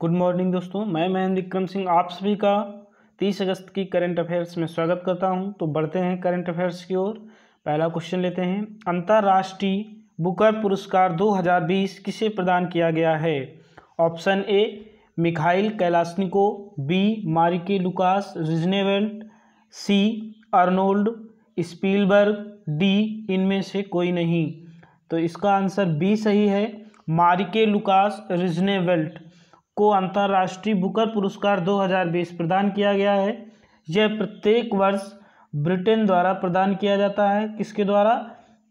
good morning दोस्तों मैं महेंद्र विक्रम सिंह आप सभी का तीस अगस्त की करंट अफेयर्स में स्वागत करता हूं तो बढ़ते हैं करंट अफेयर्स की ओर पहला क्वेश्चन लेते हैं अंतर्राष्ट्रीय बुकर पुरस्कार 2020 किसे प्रदान किया गया है option A Mikhail Kalashnikov B Marieke Lucas Rijneveld C Arnold Spielberg D इनमें से कोई नहीं तो इसका आंसर बी सही है मारिके लुकास रिजनेवेल्ट को अंतर्राष्ट्रीय बुकर पुरस्कार 2020 प्रदान किया गया है यह प्रत्येक वर्ष ब्रिटेन द्वारा प्रदान किया जाता है किसके द्वारा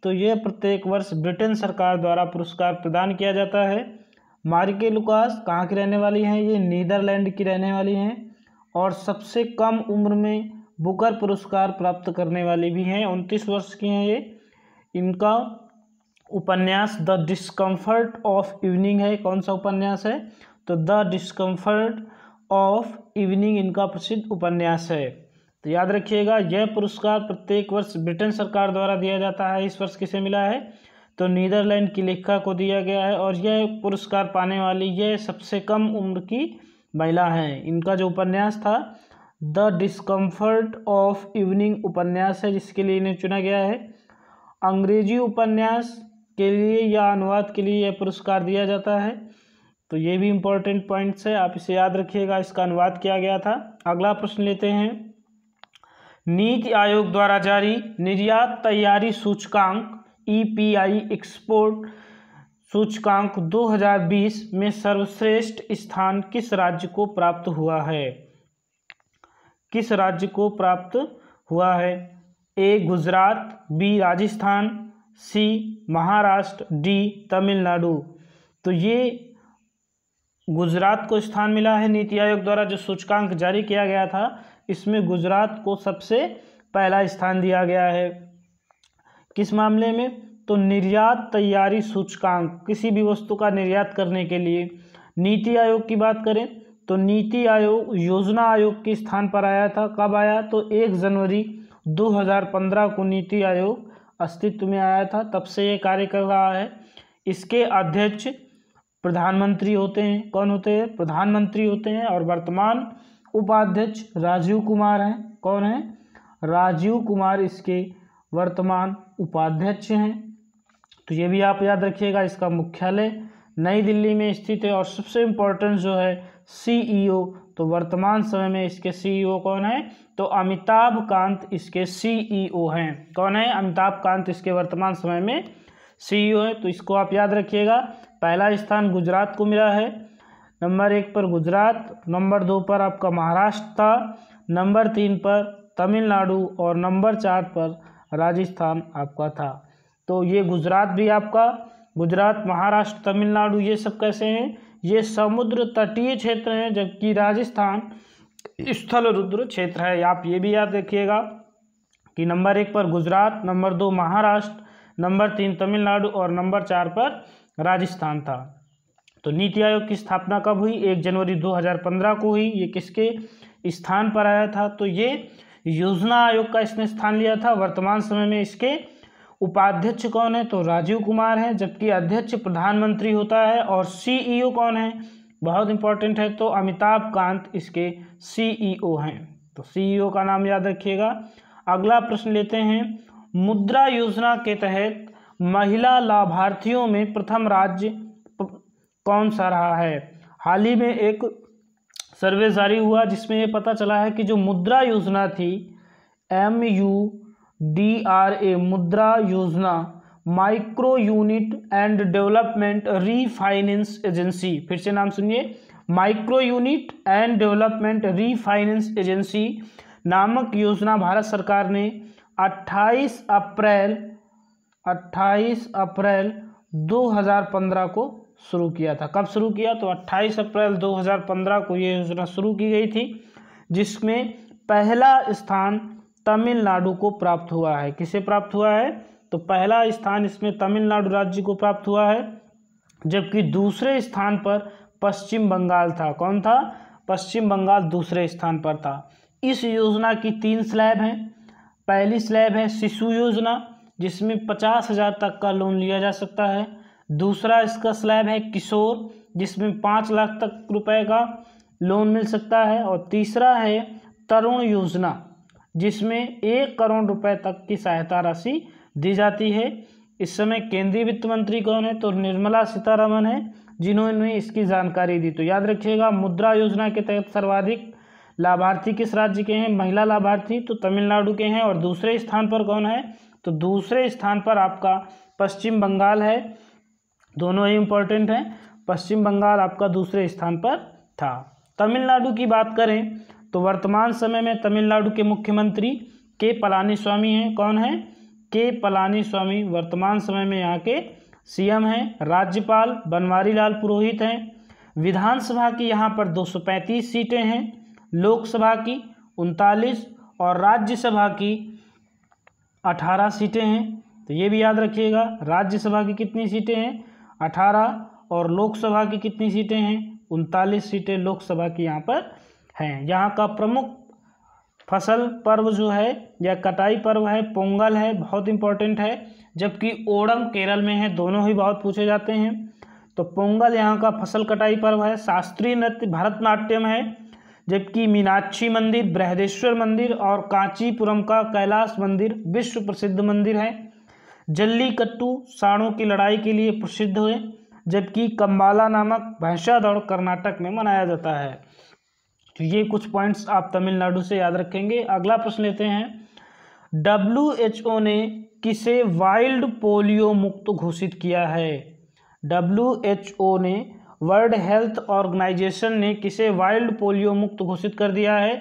तो यह प्रत्येक वर्ष ब्रिटेन सरकार द्वारा पुरस्कार प्रदान किया जाता है मारिके लुकास कहाँ की रहने वाली हैं ये नीदरलैंड की रहने वाली हैं और सबसे कम उम्र में बुकर पुरस्कार प्राप्त करने वाली भी हैं उनतीस वर्ष की हैं ये इनका उपन्यास द डिस्कम्फर्ट ऑफ इवनिंग है कौन सा उपन्यास है तो द डिस्कम्फर्ट ऑफ इवनिंग इनका प्रसिद्ध उपन्यास है तो याद रखिएगा यह पुरस्कार प्रत्येक वर्ष ब्रिटेन सरकार द्वारा दिया जाता है इस वर्ष किसे मिला है तो नीदरलैंड की लेखिका को दिया गया है और यह पुरस्कार पाने वाली यह सबसे कम उम्र की महिला हैं इनका जो उपन्यास था द डिस्कम्फर्ट ऑफ इवनिंग उपन्यास है जिसके लिए इन्हें चुना गया है अंग्रेजी उपन्यास के लिए या अनुवाद के लिए यह पुरस्कार दिया जाता है तो ये भी इम्पोर्टेंट पॉइंट्स है आप इसे याद रखिएगा इसका अनुवाद किया गया था अगला प्रश्न लेते हैं नीति आयोग द्वारा जारी निर्यात तैयारी सूचकांक ईपीआई e एक्सपोर्ट सूचकांक 2020 में सर्वश्रेष्ठ स्थान किस राज्य को प्राप्त हुआ है किस राज्य को प्राप्त हुआ है A Gujarat B Rajasthan C Maharashtra D Tamil Nadu तो ये गुजरात को स्थान मिला है नीति आयोग द्वारा जो सूचकांक जारी किया गया था इसमें गुजरात को सबसे पहला स्थान दिया गया है किस मामले में तो निर्यात तैयारी सूचकांक किसी भी वस्तु का निर्यात करने के लिए नीति आयोग की बात करें तो नीति आयोग योजना आयोग के स्थान पर आया था कब आया तो एक जनवरी 2015 को नीति आयोग अस्तित्व में आया था तब से ये कार्य कर रहा है इसके अध्यक्ष प्रधानमंत्री होते हैं कौन होते हैं प्रधानमंत्री होते हैं और वर्तमान उपाध्यक्ष राजीव कुमार हैं कौन है राजीव कुमार इसके वर्तमान उपाध्यक्ष हैं तो ये भी आप याद रखिएगा इसका मुख्यालय नई दिल्ली में स्थित है और सबसे इम्पोर्टेंट जो है सीईओ e तो वर्तमान समय में इसके सीईओ e कौन है तो अमिताभ कांत इसके सीईओ e हैं कौन है अमिताभ कांत इसके वर्तमान समय में सीईओ है तो इसको आप याद रखिएगा पहला स्थान गुजरात को मिला है नंबर एक पर गुजरात नंबर दो पर आपका महाराष्ट्र था नंबर तीन पर तमिलनाडु और नंबर चार पर राजस्थान आपका था तो ये गुजरात भी आपका गुजरात महाराष्ट्र तमिलनाडु ये सब कैसे हैं ये समुद्र तटीय क्षेत्र हैं जबकि राजस्थान स्थल रुद्र क्षेत्र है आप ये भी याद रखिएगा कि नंबर एक पर गुजरात नंबर दो महाराष्ट्र नंबर तीन तमिलनाडु और नंबर चार पर राजस्थान था तो नीति आयोग की स्थापना कब हुई एक जनवरी 2015 को हुई ये किसके स्थान पर आया था तो ये योजना आयोग का इसने स्थान लिया था वर्तमान समय में इसके उपाध्यक्ष कौन है तो राजीव कुमार हैं जबकि अध्यक्ष प्रधानमंत्री होता है और सीईओ e कौन है बहुत इंपॉर्टेंट है तो अमिताभ कांत इसके सीईओ e हैं तो सीईओ e का नाम याद रखिएगा अगला प्रश्न लेते हैं मुद्रा योजना के तहत महिला लाभार्थियों में प्रथम राज्य कौन सा रहा है हाल ही में एक सर्वे जारी हुआ जिसमें ये पता चला है कि जो मुद्रा योजना थी M U D R A Mudra योजना micro unit and development refinance agency फिर से नाम सुनिए micro unit and development refinance agency नामक योजना भारत सरकार ने 28 अप्रैल 28 अप्रैल 2015 को शुरू किया था कब शुरू किया तो 28 अप्रैल 2015 को ये योजना शुरू की गई थी जिसमें पहला स्थान तमिलनाडु को प्राप्त हुआ है किसे प्राप्त हुआ है तो पहला स्थान इसमें तमिलनाडु राज्य को प्राप्त हुआ है जबकि दूसरे स्थान पर पश्चिम बंगाल था कौन था पश्चिम बंगाल दूसरे स्थान पर था इस योजना की तीन स्लैब हैं पहली स्लैब है शिशु योजना जिसमें पचास हज़ार तक का लोन लिया जा सकता है दूसरा इसका स्लैब है किशोर जिसमें पाँच लाख तक रुपए का लोन मिल सकता है और तीसरा है तरुण योजना जिसमें एक करोड़ रुपए तक की सहायता राशि दी जाती है इस समय केंद्रीय वित्त मंत्री कौन है तो निर्मला सीतारमन है जिन्होंने इसकी जानकारी दी तो याद रखिएगा मुद्रा योजना के तहत सर्वाधिक लाभार्थी किस राज्य के हैं महिला लाभार्थी तो तमिलनाडु के हैं और दूसरे स्थान पर कौन है तो दूसरे स्थान पर आपका पश्चिम बंगाल है दोनों ही इम्पोर्टेंट हैं पश्चिम बंगाल आपका दूसरे स्थान पर था तमिलनाडु की बात करें तो वर्तमान समय में तमिलनाडु के मुख्यमंत्री के पलानी स्वामी हैं कौन है के पलानी स्वामी वर्तमान समय में यहाँ के सीएम हैं राज्यपाल बनवारी लाल पुरोहित हैं विधानसभा की यहाँ पर 235 सीटें हैं लोकसभा की उनतालीस और राज्यसभा की अठारह सीटें हैं तो ये भी याद रखिएगा राज्यसभा की कितनी सीटें हैं अठारह और लोकसभा की कितनी सीटें हैं उनतालीस सीटें लोकसभा की यहाँ पर हैं यहाँ का प्रमुख फसल पर्व जो है या कटाई पर्व है पोंगल है बहुत इंपॉर्टेंट है जबकि ओणम केरल में है दोनों ही बहुत पूछे जाते हैं तो पोंगल यहाँ का फसल कटाई पर्व है शास्त्रीय नृत्य भरतनाट्यम है जबकि मीनाक्षी मंदिर बृहदेश्वर मंदिर और कांचीपुरम का कैलाश मंदिर विश्व प्रसिद्ध मंदिर है जल्लीकट्टू साणों की लड़ाई के लिए प्रसिद्ध हुए जबकि कम्बाला नामक भैंसा दौड़ कर्नाटक में मनाया जाता है तो ये कुछ पॉइंट्स आप तमिलनाडु से याद रखेंगे अगला प्रश्न लेते हैं डब्ल्यू एच ओ ने किसे वाइल्ड पोलियो मुक्त घोषित किया है डब्ल्यू एच ओ ने वर्ल्ड हेल्थ ऑर्गेनाइजेशन ने किसे वाइल्ड पोलियो मुक्त घोषित कर दिया है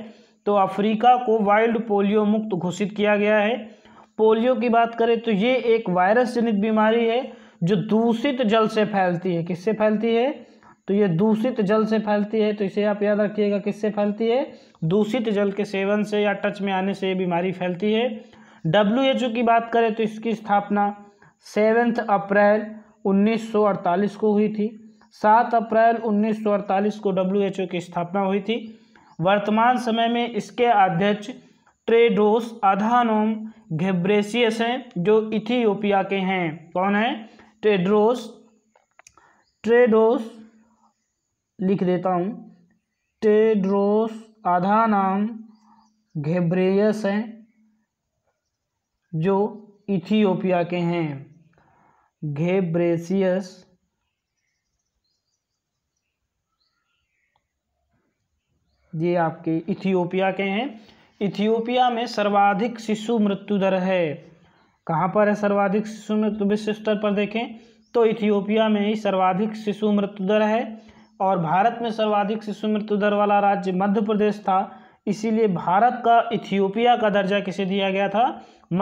तो अफ्रीका को वाइल्ड पोलियो मुक्त घोषित किया गया है पोलियो की बात करें तो ये एक वायरस जनित बीमारी है जो दूषित जल से फैलती है किससे फैलती है तो ये दूषित जल से फैलती है तो इसे आप याद रखिएगा किससे फैलती है दूषित जल के सेवन से या टच में आने से ये बीमारी फैलती है डब्ल्यू की बात करें तो इसकी स्थापना सेवेंथ अप्रैल 1948 को हुई थी सात अप्रैल 1948 को डब्ल्यूएचओ की स्थापना हुई थी वर्तमान समय में इसके अध्यक्ष ट्रेडोस आधानोम घेब्रेसियस हैं जो इथियोपिया के हैं कौन है ट्रेडोस ट्रेडोस लिख देता हूँ टेड्रोस आधा घेब्रेयस हैं जो इथियोपिया के हैं घेब्रेसियस ये आपके इथियोपिया के हैं इथियोपिया में सर्वाधिक शिशु मृत्यु दर है कहाँ पर है सर्वाधिक शिशु मृत्यु विश्व स्तर पर देखें तो इथियोपिया में ही सर्वाधिक शिशु मृत्यु दर है और भारत में सर्वाधिक शिशु मृत्यु दर वाला राज्य मध्य प्रदेश था इसीलिए भारत का इथियोपिया का दर्जा किसे दिया गया था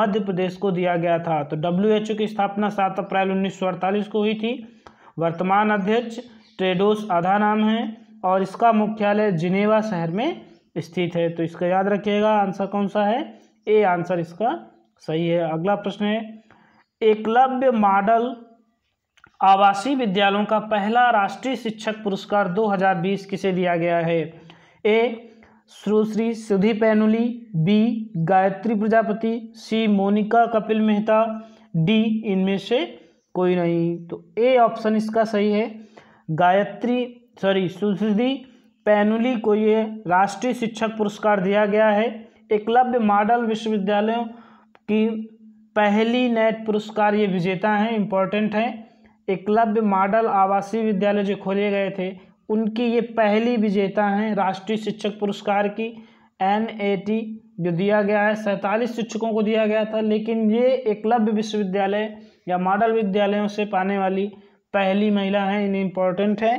मध्य प्रदेश को दिया गया था तो डब्ल्यू की स्थापना सात अप्रैल उन्नीस को हुई थी वर्तमान अध्यक्ष ट्रेडोस आधा नाम है और इसका मुख्यालय जिनेवा शहर में स्थित है तो इसका याद रखिएगा आंसर कौन सा है ए आंसर इसका सही है अगला प्रश्न है एकलव्य मॉडल आवासीय विद्यालयों का पहला राष्ट्रीय शिक्षक पुरस्कार 2020 किसे दिया गया है A Sushri Sudhi Painuli B Gayatri Prajapati C Monika Kapil Mehta D इनमें से कोई नहीं तो ए ऑप्शन इसका सही है गायत्री सॉरी सुश्री पैनुली को ये राष्ट्रीय शिक्षक पुरस्कार दिया गया है एकलव्य मॉडल विश्वविद्यालयों की पहली नेट पुरस्कार ये विजेता हैं इम्पोर्टेंट हैं एकलव्य मॉडल आवासीय विद्यालय जो खोले गए थे उनकी ये पहली विजेता हैं राष्ट्रीय शिक्षक पुरस्कार की एन जो दिया गया है सैंतालीस शिक्षकों को दिया गया था लेकिन ये एकलव्य विश्वविद्यालय या मॉडल विद्यालयों से पाने वाली पहली महिला हैं इन्हें इम्पोर्टेंट है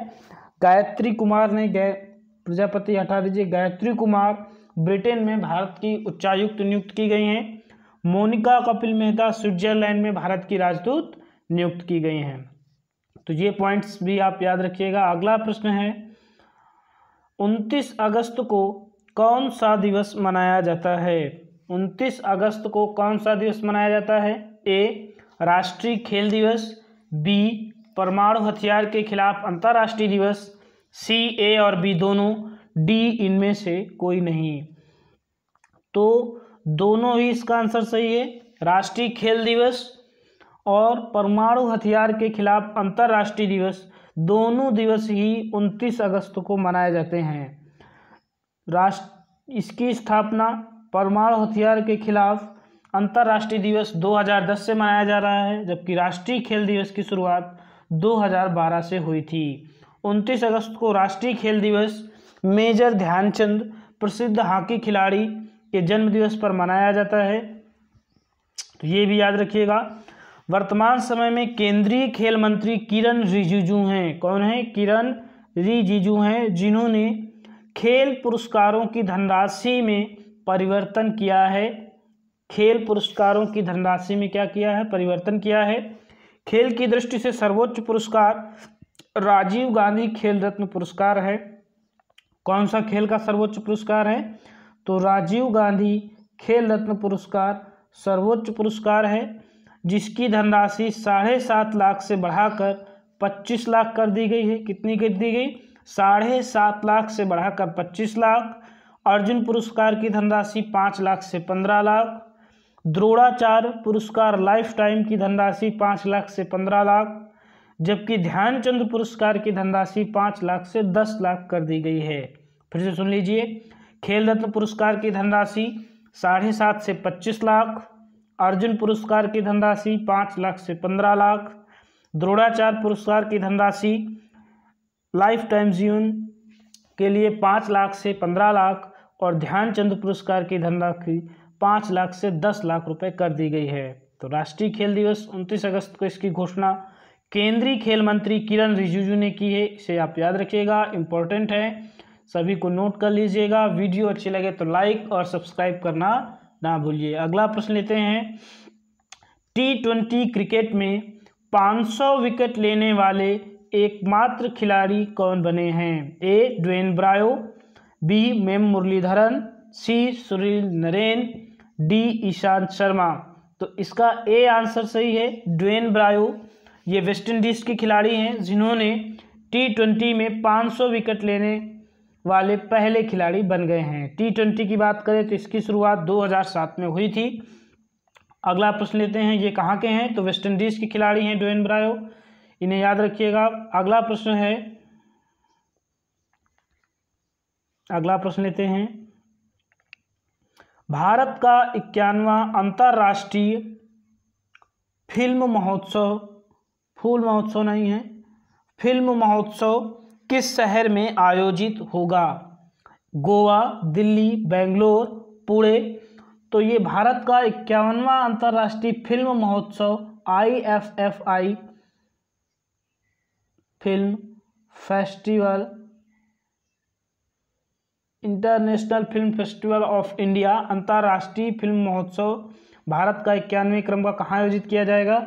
गायत्री कुमार ने गए प्रजापति हटा दीजिए गायत्री कुमार ब्रिटेन में भारत की उच्चायुक्त नियुक्त की गई हैं मोनिका कपिल मेहता स्विट्जरलैंड में भारत की राजदूत नियुक्त की गई हैं तो ये पॉइंट्स भी आप याद रखिएगा अगला प्रश्न है 29 अगस्त को कौन सा दिवस मनाया जाता है 29 अगस्त को कौन सा दिवस मनाया जाता है ए राष्ट्रीय खेल दिवस बी परमाणु हथियार के खिलाफ अंतर्राष्ट्रीय दिवस सी ए और बी दोनों डी इनमें से कोई नहीं तो दोनों ही इसका आंसर सही है राष्ट्रीय खेल दिवस और परमाणु हथियार के खिलाफ अंतर्राष्ट्रीय दिवस दोनों दिवस ही 29 अगस्त को मनाए जाते हैं राष्ट्र इसकी स्थापना परमाणु हथियार के खिलाफ अंतर्राष्ट्रीय दिवस 2010 से मनाया जा रहा है जबकि राष्ट्रीय खेल दिवस की शुरुआत 2012 से हुई थी 29 अगस्त को राष्ट्रीय खेल दिवस मेजर ध्यानचंद प्रसिद्ध हॉकी खिलाड़ी के जन्म दिवस पर मनाया जाता है तो ये भी याद रखिएगा वर्तमान समय में केंद्रीय खेल मंत्री किरण रिजिजू हैं कौन है किरण रिजिजू हैं जिन्होंने खेल पुरस्कारों की धनराशि में परिवर्तन किया है खेल पुरस्कारों की धनराशि में क्या किया है परिवर्तन किया है खेल की दृष्टि से सर्वोच्च पुरस्कार राजीव गांधी खेल रत्न पुरस्कार है कौन सा खेल का सर्वोच्च पुरस्कार है तो राजीव गांधी खेल रत्न पुरस्कार सर्वोच्च पुरस्कार है जिसकी धनराशि साढ़े सात लाख से बढ़ाकर पच्चीस लाख कर दी गई है कितनी कर दी गई साढ़े सात लाख से बढ़ाकर पच्चीस लाख अर्जुन पुरस्कार की धनराशि पाँच लाख से पंद्रह लाख द्रोणाचार्य पुरस्कार लाइफ टाइम की धनराशि पाँच लाख से पंद्रह लाख जबकि ध्यानचंद पुरस्कार की धनराशि पाँच लाख से दस लाख कर दी गई है फिर से सुन लीजिए खेल रत्न पुरस्कार की धनराशि साढ़े सात से पच्चीस लाख अर्जुन पुरस्कार की धनराशि पाँच लाख से पंद्रह लाख द्रोणाचार्य पुरस्कार की धनराशि लाइफ टाइम जीवन के लिए पाँच लाख से पंद्रह लाख और ध्यानचंद पुरस्कार की धनराशि पाँच लाख से दस लाख रुपए कर दी गई है तो राष्ट्रीय खेल दिवस उनतीस अगस्त को इसकी घोषणा केंद्रीय खेल मंत्री किरण रिजिजू ने की है इसे आप याद रखिएगा इम्पोर्टेंट है सभी को नोट कर लीजिएगा वीडियो अच्छी लगे तो लाइक और सब्सक्राइब करना ना भूलिए अगला प्रश्न लेते हैं टी ट्वेंटी क्रिकेट में 500 विकेट लेने वाले एकमात्र खिलाड़ी कौन बने हैं ए ड्वेन ब्रायो बी मेम मुरलीधरन सी सुनील नरेन डी ईशांत शर्मा तो इसका ए आंसर सही है ड्वेन ब्रायो ये वेस्ट इंडीज़ के खिलाड़ी हैं जिन्होंने टी ट्वेंटी में 500 विकेट लेने वाले पहले खिलाड़ी बन गए हैं टी ट्वेंटी की बात करें तो इसकी शुरुआत 2007 में हुई थी अगला प्रश्न लेते हैं ये कहाँ के हैं तो वेस्ट इंडीज़ के खिलाड़ी हैं ड्वेन ब्रायो इन्हें याद रखिएगा अगला प्रश्न है अगला प्रश्न लेते हैं भारत का इक्यानवा अंतर्राष्ट्रीय फिल्म महोत्सव फूल महोत्सव नहीं है फिल्म महोत्सव किस शहर में आयोजित होगा गोवा दिल्ली बेंगलोर पुणे तो ये भारत का इक्यावनवा अंतर्राष्ट्रीय फिल्म महोत्सव I F F I film festival international film festival of India अंतर्राष्ट्रीय फिल्म महोत्सव भारत का इक्यानवे क्रम का कहाँ आयोजित किया जाएगा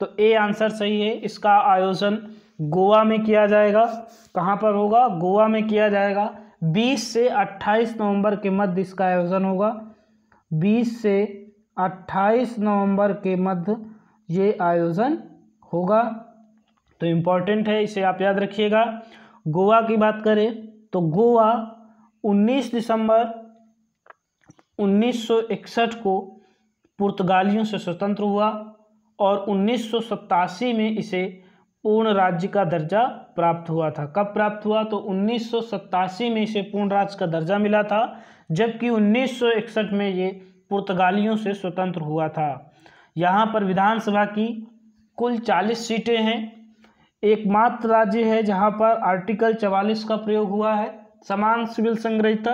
तो ए आंसर सही है इसका आयोजन गोवा में किया जाएगा कहाँ पर होगा गोवा में किया जाएगा 20 से 28 नवंबर के मध्य इसका आयोजन होगा 20 से 28 नवंबर के मध्य ये आयोजन होगा तो इम्पॉर्टेंट है इसे आप याद रखिएगा गोवा की बात करें तो गोवा 19 दिसंबर 1961 को पुर्तगालियों से स्वतंत्र हुआ और उन्नीस में इसे पूर्ण राज्य का दर्जा प्राप्त हुआ था कब प्राप्त हुआ तो उन्नीस में इसे पूर्ण राज्य का दर्जा मिला था जबकि 1961 में ये पुर्तगालियों से स्वतंत्र हुआ था यहाँ पर विधानसभा की कुल 40 सीटें हैं एकमात्र राज्य है जहाँ पर आर्टिकल 44 का प्रयोग हुआ है समान सिविल संग्रहिता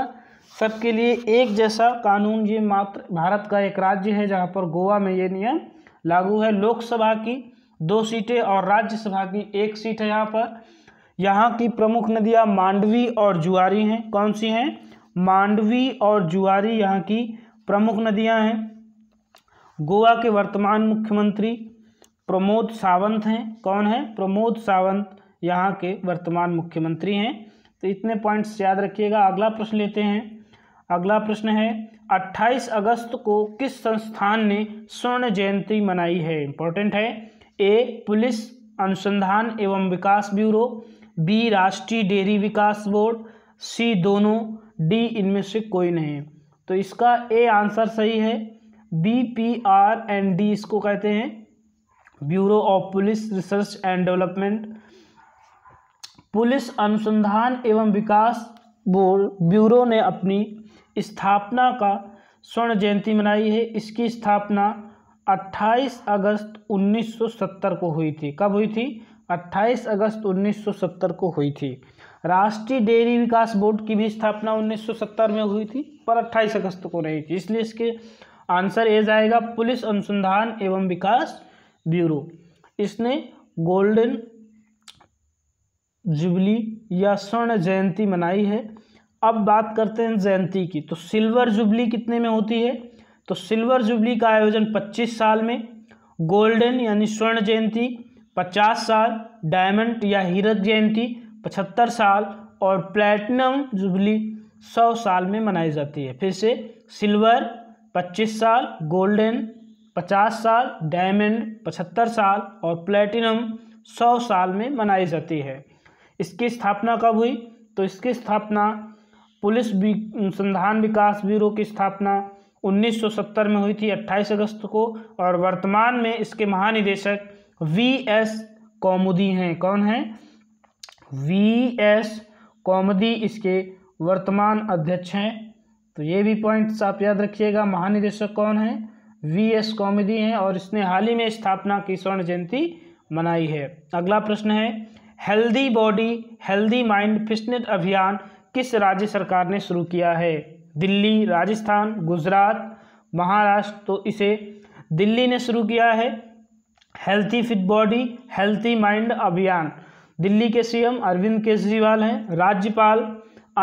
सबके लिए एक जैसा कानून ये मात्र भारत का एक राज्य है जहाँ पर गोवा में ये नियम लागू है लोकसभा की दो सीटें और राज्यसभा की एक सीट है यहाँ पर यहाँ की प्रमुख नदियाँ मांडवी और जुआरी हैं कौन सी हैं मांडवी और जुआरी यहाँ की प्रमुख नदियाँ हैं गोवा के वर्तमान मुख्यमंत्री प्रमोद सावंत हैं कौन है प्रमोद सावंत यहाँ के वर्तमान मुख्यमंत्री हैं तो इतने पॉइंट्स याद रखिएगा अगला प्रश्न लेते हैं अगला प्रश्न है 28 अगस्त को किस संस्थान ने स्वर्ण जयंती मनाई है इंपॉर्टेंट है ए पुलिस अनुसंधान एवं विकास ब्यूरो बी राष्ट्रीय डेयरी विकास बोर्ड सी दोनों डी इनमें से कोई नहीं तो इसका ए आंसर सही है B P R and D इसको कहते हैं bureau of police research and development police अनुसंधान एवं विकास बोर्ड ब्यूरो ने अपनी स्थापना का स्वर्ण जयंती मनाई है इसकी स्थापना 28 अगस्त 1970 को हुई थी कब हुई थी 28 अगस्त 1970 को हुई थी राष्ट्रीय डेयरी विकास बोर्ड की भी स्थापना 1970 में हुई थी पर 28 अगस्त को नहीं थी इसलिए इसके आंसर ए जाएगा पुलिस अनुसंधान एवं विकास ब्यूरो इसने गोल्डन जुबली या स्वर्ण जयंती मनाई है अब बात करते हैं जयंती की तो सिल्वर जुबली कितने में होती है तो सिल्वर जुबली का आयोजन 25 साल में गोल्डन यानी स्वर्ण जयंती 50 साल डायमंड या हीरक जयंती 75 साल और प्लैटिनम जुबली 100 साल में मनाई जाती है फिर से सिल्वर 25 साल गोल्डन 50 साल डायमंड 75 साल और प्लैटिनम 100 साल में मनाई जाती है इसकी स्थापना कब हुई तो इसकी स्थापना पुलिस अनुसंधान विकास ब्यूरो की स्थापना 1970 में हुई थी 28 अगस्त को और वर्तमान में इसके महानिदेशक वी एस कौमुदी हैं कौन हैं वी एस कौमुदी इसके वर्तमान अध्यक्ष हैं तो ये भी पॉइंट्स आप याद रखिएगा महानिदेशक कौन हैं वी एस कौमुदी हैं और इसने हाल ही में स्थापना की स्वर्ण जयंती मनाई है अगला प्रश्न है healthy body healthy mind fitness अभियान किस राज्य सरकार ने शुरू किया है दिल्ली राजस्थान गुजरात महाराष्ट्र तो इसे दिल्ली ने शुरू किया है healthy fit body healthy mind अभियान दिल्ली के सीएम अरविंद केजरीवाल हैं राज्यपाल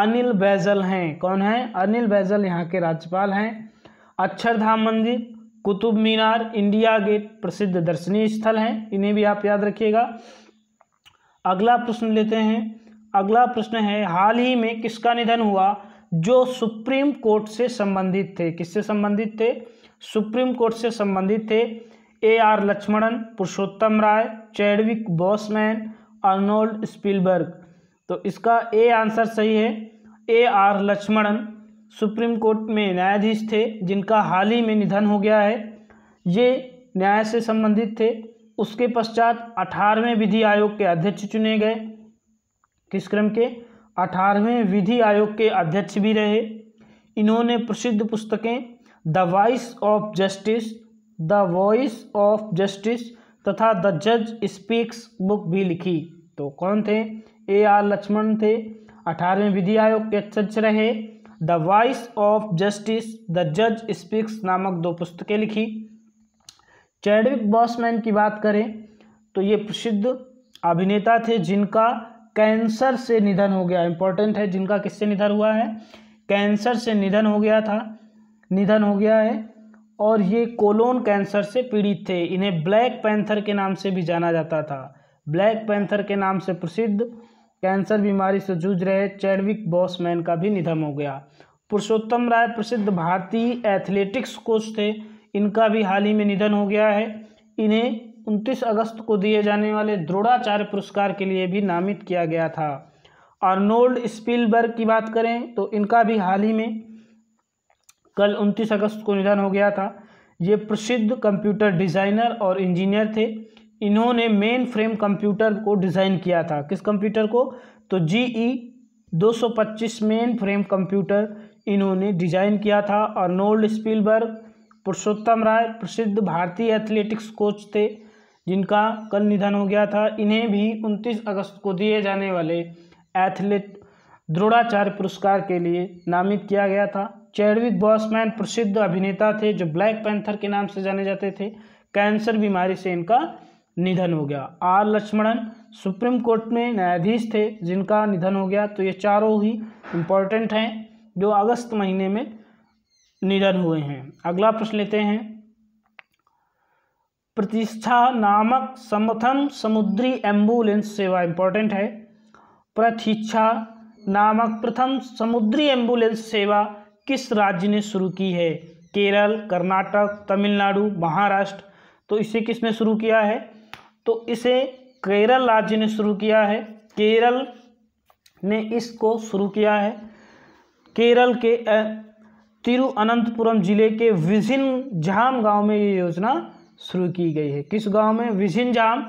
अनिल बैजल हैं कौन हैं अनिल बैजल यहाँ के राज्यपाल हैं अक्षरधाम मंदिर कुतुब मीनार इंडिया गेट प्रसिद्ध दर्शनीय स्थल हैं इन्हें भी आप याद रखिएगा अगला प्रश्न लेते हैं अगला प्रश्न है हाल ही में किसका निधन हुआ जो सुप्रीम कोर्ट से संबंधित थे किससे संबंधित थे सुप्रीम कोर्ट से संबंधित थे A R Lakshmanan Purushottam Rai Chadwick Boseman Arnold Spielberg तो इसका ए आंसर सही है A R Lakshmanan supreme court में न्यायाधीश थे जिनका हाल ही में निधन हो गया है ये न्याय से संबंधित थे उसके पश्चात अठारहवें विधि आयोग के अध्यक्ष चुने गए किस क्रम के अठारहवें विधि आयोग के अध्यक्ष भी रहे इन्होंने प्रसिद्ध पुस्तकें the voice of justice the voice of justice तथा द जज स्पीक्स बुक भी लिखी तो कौन थे ए आर लक्ष्मण थे अठारहवें विधि आयोग के अध्यक्ष रहे the voice of justice the जज स्पीक्स नामक दो पुस्तकें लिखी चैडविक बॉसमैन की बात करें तो ये प्रसिद्ध अभिनेता थे जिनका कैंसर से निधन हो गया इम्पोर्टेंट है जिनका किससे निधन हुआ है कैंसर से निधन हो गया था निधन हो गया है और ये कोलोन कैंसर से पीड़ित थे इन्हें ब्लैक पैंथर के नाम से भी जाना जाता था ब्लैक पैंथर के नाम से प्रसिद्ध कैंसर बीमारी से जूझ रहे चैडविक बॉसमैन का भी निधन हो गया पुरुषोत्तम राय प्रसिद्ध भारतीय एथलेटिक्स कोच थे इनका भी हाल ही में निधन हो गया है इन्हें 29 अगस्त को दिए जाने वाले द्रोणाचार्य पुरस्कार के लिए भी नामित किया गया था अर्नोल्ड स्पिलबर्ग की बात करें तो इनका भी हाल ही में कल 29 अगस्त को निधन हो गया था ये प्रसिद्ध कंप्यूटर डिज़ाइनर और इंजीनियर थे इन्होंने मेन फ्रेम कंप्यूटर को डिज़ाइन किया था किस कंप्यूटर को तो G E main frame computer इन्होंने डिज़ाइन किया था और नोल्ड स्पीलबर्ग पुरुषोत्तम राय प्रसिद्ध भारतीय एथलेटिक्स कोच थे जिनका कल निधन हो गया था इन्हें भी 29 अगस्त को दिए जाने वाले एथलेट द्रोणाचार्य पुरस्कार के लिए नामित किया गया था चैडविक बॉसमैन प्रसिद्ध अभिनेता थे जो ब्लैक पैंथर के नाम से जाने जाते थे कैंसर बीमारी से इनका निधन हो गया आर लक्ष्मणन सुप्रीम कोर्ट में न्यायाधीश थे जिनका निधन हो गया तो ये चारों ही इम्पोर्टेंट हैं जो अगस्त महीने में निधन हुए हैं अगला प्रश्न लेते हैं प्रतिष्ठा नामक समर्थन समुद्री एम्बुलेंस सेवा इंपॉर्टेंट है प्रतिष्ठा नामक प्रथम समुद्री एम्बुलेंस सेवा किस राज्य ने शुरू की है केरल कर्नाटक तमिलनाडु महाराष्ट्र तो इसे किसने शुरू किया है तो इसे केरल राज्य ने शुरू किया है केरल ने इसको शुरू किया है केरल के तिरुअनंतपुरम जिले के विझिनझाम गांव में ये योजना शुरू की गई है किस गांव में विझिनझाम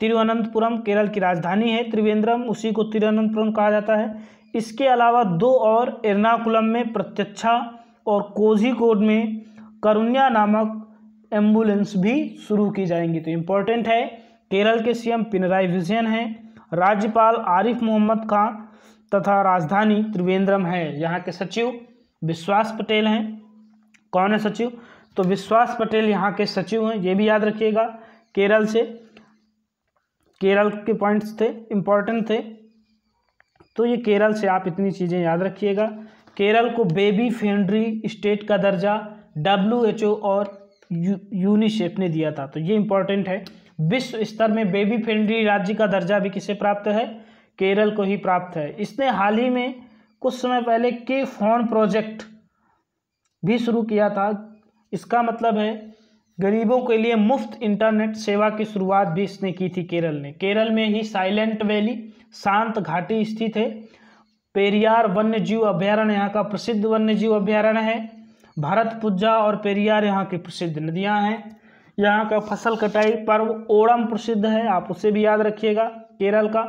तिरुअनंतपुरम केरल की राजधानी है त्रिवेंद्रम उसी को तिरुअनंतपुरम कहा जाता है इसके अलावा दो और एर्नाकुलम में प्रत्यक्षा और कोझिकोड में करुण्या नामक एम्बुलेंस भी शुरू की जाएंगी तो इम्पोर्टेंट है केरल के सीएम पिनराई विजयन हैं राज्यपाल आरिफ मोहम्मद खां तथा राजधानी त्रिवेंद्रम है यहाँ के सचिव विश्वास पटेल हैं कौन है सचिव तो विश्वास पटेल यहाँ के सचिव हैं ये भी याद रखिएगा केरल से केरल के पॉइंट्स थे इम्पॉर्टेंट थे तो ये केरल से आप इतनी चीज़ें याद रखिएगा केरल को बेबी फेंड्री स्टेट का दर्जा डब्ल्यू एच ओ और यू, यूनिसेफ ने दिया था तो ये इम्पॉर्टेंट है विश्व स्तर में बेबी फेंड्री राज्य का दर्जा भी किसे प्राप्त है केरल को ही प्राप्त है इसने हाल ही में कुछ समय पहले के फोन प्रोजेक्ट भी शुरू किया था इसका मतलब है गरीबों के लिए मुफ्त इंटरनेट सेवा की शुरुआत भी इसने की थी केरल ने केरल में ही साइलेंट वैली शांत घाटी स्थित है पेरियार वन्य जीव अभ्यारण्य यहाँ का प्रसिद्ध वन्य जीव अभ्यारण्य है भारत पूजा और पेरियार यहाँ की प्रसिद्ध नदियाँ हैं यहाँ का फसल कटाई पर्व ओणम प्रसिद्ध है आप उसे भी याद रखिएगा केरल का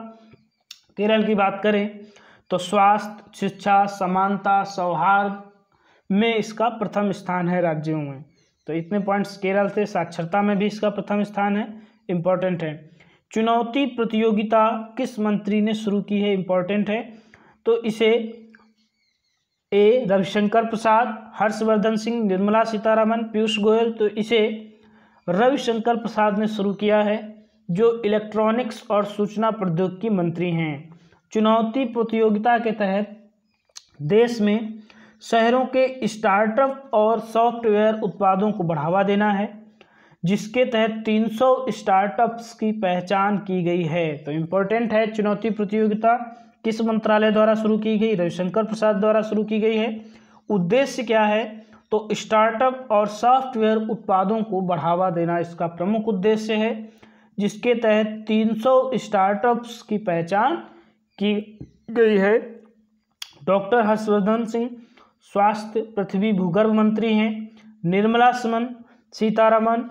केरल की बात करें तो स्वास्थ्य शिक्षा समानता सौहार्द में इसका प्रथम स्थान है राज्यों में तो इतने पॉइंट्स केरल से साक्षरता में भी इसका प्रथम स्थान है इम्पॉर्टेंट है चुनौती प्रतियोगिता किस मंत्री ने शुरू की है इम्पॉर्टेंट है तो इसे ए रविशंकर प्रसाद हर्षवर्धन सिंह निर्मला सीतारामन पीयूष गोयल तो इसे रविशंकर प्रसाद ने शुरू किया है जो इलेक्ट्रॉनिक्स और सूचना प्रौद्योगिकी मंत्री हैं चुनौती प्रतियोगिता के तहत देश में शहरों के स्टार्टअप और सॉफ्टवेयर उत्पादों को बढ़ावा देना है जिसके तहत 300 स्टार्टअप्स की पहचान की गई है तो इम्पोर्टेंट है चुनौती प्रतियोगिता किस मंत्रालय द्वारा शुरू की गई रविशंकर प्रसाद द्वारा शुरू की गई है उद्देश्य क्या है तो स्टार्टअप और सॉफ्टवेयर उत्पादों को बढ़ावा देना इसका प्रमुख उद्देश्य है जिसके तहत 300 स्टार्टअप्स की पहचान की गई है डॉक्टर हर्षवर्धन सिंह स्वास्थ्य पृथ्वी भूगर्भ मंत्री हैं निर्मला सुमन सीतारमन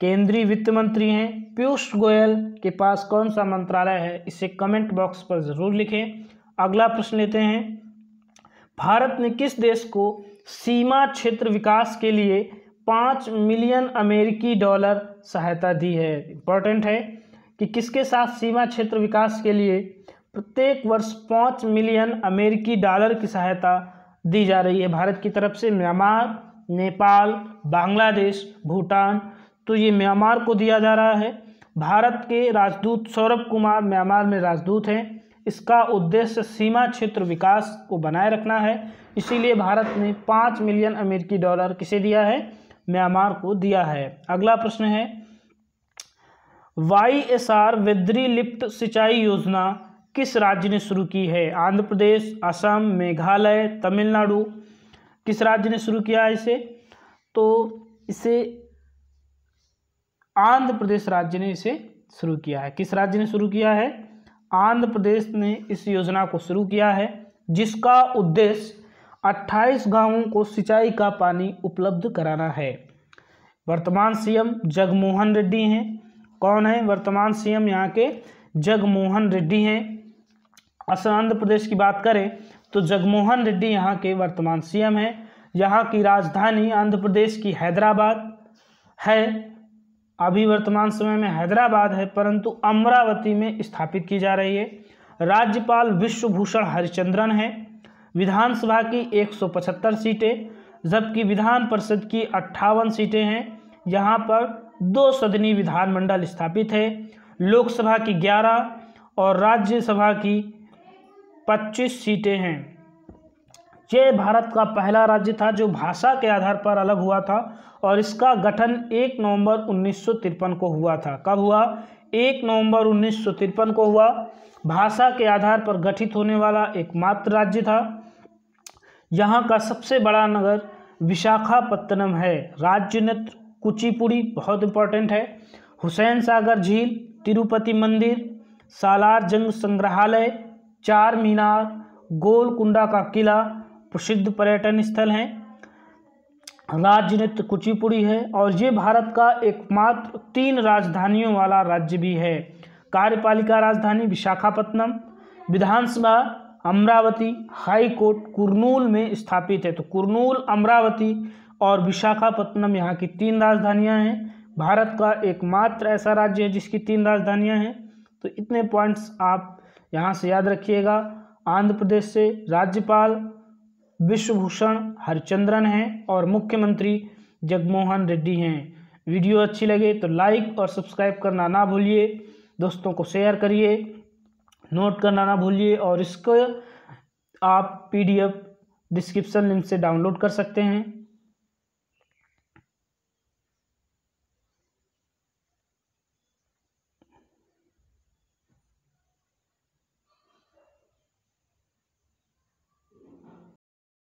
केंद्रीय वित्त मंत्री हैं पीयूष गोयल के पास कौन सा मंत्रालय है इसे कमेंट बॉक्स पर ज़रूर लिखें अगला प्रश्न लेते हैं भारत ने किस देश को सीमा क्षेत्र विकास के लिए पाँच मिलियन अमेरिकी डॉलर सहायता दी है इम्पोर्टेंट है कि किसके साथ सीमा क्षेत्र विकास के लिए प्रत्येक वर्ष पाँच मिलियन अमेरिकी डॉलर की सहायता दी जा रही है भारत की तरफ से म्यांमार नेपाल बांग्लादेश भूटान तो ये म्यांमार को दिया जा रहा है भारत के राजदूत सौरभ कुमार म्यांमार में राजदूत हैं इसका उद्देश्य सीमा क्षेत्र विकास को बनाए रखना है इसीलिए भारत ने पाँच मिलियन अमेरिकी डॉलर किसे दिया है म्यांमार को दिया है अगला प्रश्न है वाई एस आर विद्री लिप्त सिंचाई योजना किस राज्य ने शुरू की है आंध्र प्रदेश असम मेघालय तमिलनाडु किस राज्य ने शुरू किया है इसे तो इसे आंध्र प्रदेश राज्य ने इसे शुरू किया है किस राज्य ने शुरू किया है आंध्र प्रदेश ने इस योजना को शुरू किया है जिसका उद्देश्य 28 गांवों को सिंचाई का पानी उपलब्ध कराना है वर्तमान सीएम जगमोहन रेड्डी हैं कौन है वर्तमान सीएम यहाँ के जगमोहन रेड्डी हैं असम आंध्र प्रदेश की बात करें तो जगमोहन रेड्डी यहाँ के वर्तमान सीएम हैं यहाँ की राजधानी आंध्र प्रदेश की हैदराबाद है अभी वर्तमान समय में हैदराबाद है परंतु अमरावती में स्थापित की जा रही है राज्यपाल विश्वभूषण हरिचंद्रन है विधानसभा की 175 सीटें जबकि विधान परिषद की अट्ठावन सीटें हैं यहाँ पर दो सदनी विधानमंडल स्थापित है लोकसभा की 11 और राज्यसभा की 25 सीटें हैं ये भारत का पहला राज्य था जो भाषा के आधार पर अलग हुआ था और इसका गठन 1 नवंबर उन्नीस को हुआ था कब हुआ 1 नवंबर उन्नीस को हुआ भाषा के आधार पर गठित होने वाला एकमात्र राज्य था यहाँ का सबसे बड़ा नगर विशाखापत्तनम है राज्य नेत्र कुचिपुड़ी बहुत इंपॉर्टेंट है हुसैन सागर झील तिरुपति मंदिर सालार जंग संग्रहालय चार मीनार गोलकुंडा का किला प्रसिद्ध पर्यटन स्थल हैं राज्य नृत्य कुचिपुड़ी है और ये भारत का एकमात्र तीन राजधानियों वाला राज्य भी है कार्यपालिका राजधानी विशाखापट्टनम विधानसभा अमरावती हाई कोर्ट कुरनूल में स्थापित है तो कुरनूल अमरावती और विशाखापट्टनम यहाँ की तीन राजधानियाँ हैं भारत का एकमात्र ऐसा राज्य है जिसकी तीन राजधानियाँ हैं तो इतने पॉइंट्स आप यहाँ से याद रखिएगा आंध्र प्रदेश से राज्यपाल विश्वभूषण हरिचंद्रन हैं और मुख्यमंत्री जगमोहन रेड्डी हैं वीडियो अच्छी लगे तो लाइक और सब्सक्राइब करना ना भूलिए दोस्तों को शेयर करिए नोट करना ना भूलिए और इसको आप पीडीएफ डिस्क्रिप्शन लिंक से डाउनलोड कर सकते हैं